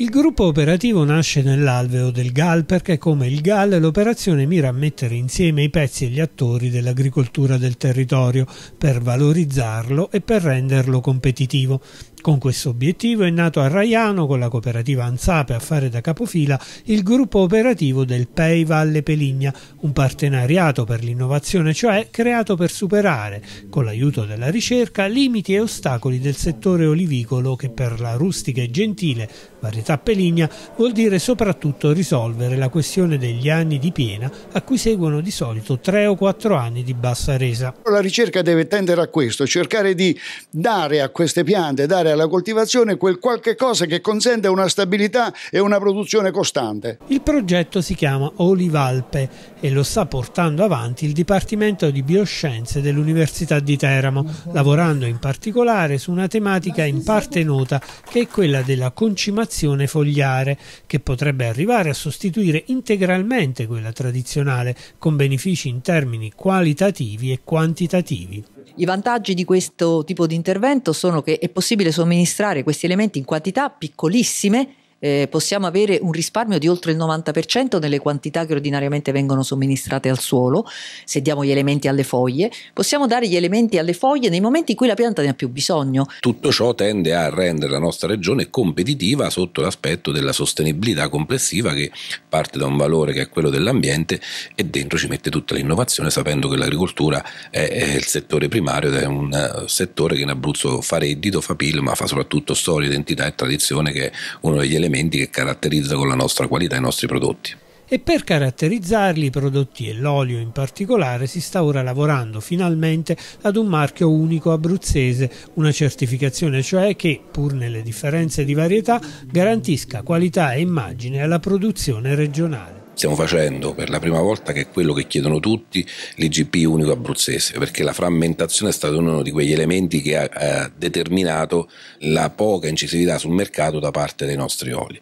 Il gruppo operativo nasce nell'alveo del GAL perché come il GAL l'operazione mira a mettere insieme i pezzi e gli attori dell'agricoltura del territorio per valorizzarlo e per renderlo competitivo. Con questo obiettivo è nato a Raiano, con la cooperativa Anzape a fare da capofila, il gruppo operativo del PEI Valle Peligna, un partenariato per l'innovazione, cioè creato per superare, con l'aiuto della ricerca, limiti e ostacoli del settore olivicolo che per la rustica e gentile varietà Peligna vuol dire soprattutto risolvere la questione degli anni di piena a cui seguono di solito tre o quattro anni di bassa resa. La ricerca deve tendere a questo, cercare di dare a queste piante, dare dare alla coltivazione quel qualche cosa che consente una stabilità e una produzione costante. Il progetto si chiama Olivalpe e lo sta portando avanti il Dipartimento di Bioscienze dell'Università di Teramo, lavorando in particolare su una tematica in parte nota che è quella della concimazione fogliare, che potrebbe arrivare a sostituire integralmente quella tradizionale, con benefici in termini qualitativi e quantitativi. I vantaggi di questo tipo di intervento sono che è possibile somministrare questi elementi in quantità piccolissime eh, possiamo avere un risparmio di oltre il 90% nelle quantità che ordinariamente vengono somministrate al suolo, se diamo gli elementi alle foglie, possiamo dare gli elementi alle foglie nei momenti in cui la pianta ne ha più bisogno. Tutto ciò tende a rendere la nostra regione competitiva sotto l'aspetto della sostenibilità complessiva che parte da un valore che è quello dell'ambiente e dentro ci mette tutta l'innovazione sapendo che l'agricoltura è, è il settore primario ed è un eh, settore che in Abruzzo fa reddito, fa PIL, ma fa soprattutto storia, identità e tradizione che è uno degli elementi elementi che caratterizzano la nostra qualità i nostri prodotti. E per caratterizzarli i prodotti e l'olio in particolare si sta ora lavorando finalmente ad un marchio unico abruzzese, una certificazione cioè che, pur nelle differenze di varietà, garantisca qualità e immagine alla produzione regionale stiamo facendo per la prima volta che è quello che chiedono tutti l'IGP unico abruzzese, perché la frammentazione è stato uno di quegli elementi che ha eh, determinato la poca incisività sul mercato da parte dei nostri oli.